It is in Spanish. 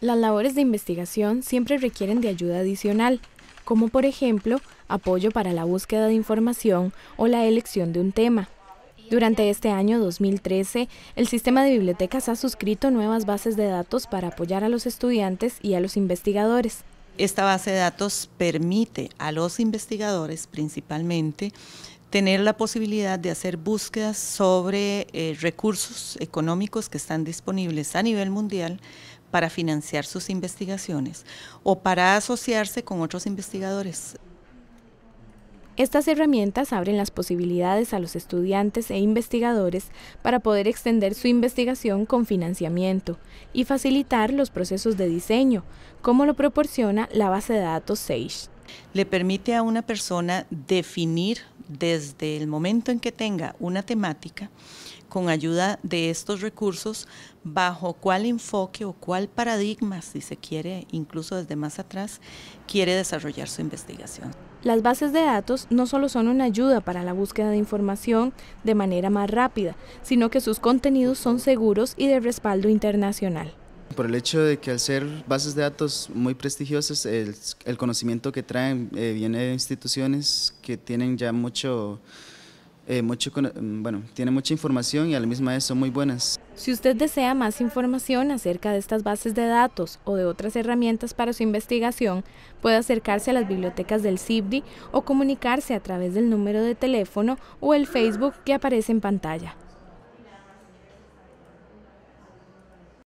Las labores de investigación siempre requieren de ayuda adicional, como por ejemplo apoyo para la búsqueda de información o la elección de un tema. Durante este año 2013, el sistema de bibliotecas ha suscrito nuevas bases de datos para apoyar a los estudiantes y a los investigadores. Esta base de datos permite a los investigadores principalmente tener la posibilidad de hacer búsquedas sobre eh, recursos económicos que están disponibles a nivel mundial para financiar sus investigaciones o para asociarse con otros investigadores. Estas herramientas abren las posibilidades a los estudiantes e investigadores para poder extender su investigación con financiamiento y facilitar los procesos de diseño, como lo proporciona la base de datos SAGE. Le permite a una persona definir desde el momento en que tenga una temática, con ayuda de estos recursos, bajo cuál enfoque o cuál paradigma, si se quiere, incluso desde más atrás, quiere desarrollar su investigación. Las bases de datos no solo son una ayuda para la búsqueda de información de manera más rápida, sino que sus contenidos son seguros y de respaldo internacional. Por el hecho de que al ser bases de datos muy prestigiosas, el, conocimiento que traen eh, viene de instituciones que tienen ya mucho, eh, mucho, mm, bueno, tienen mucha información y a la misma vez son muy buenas. Si usted desea más información acerca de estas bases de datos o de otras herramientas para su investigación, puede acercarse a las bibliotecas del CIBDI o comunicarse a través del número de teléfono o el Facebook que aparece en pantalla.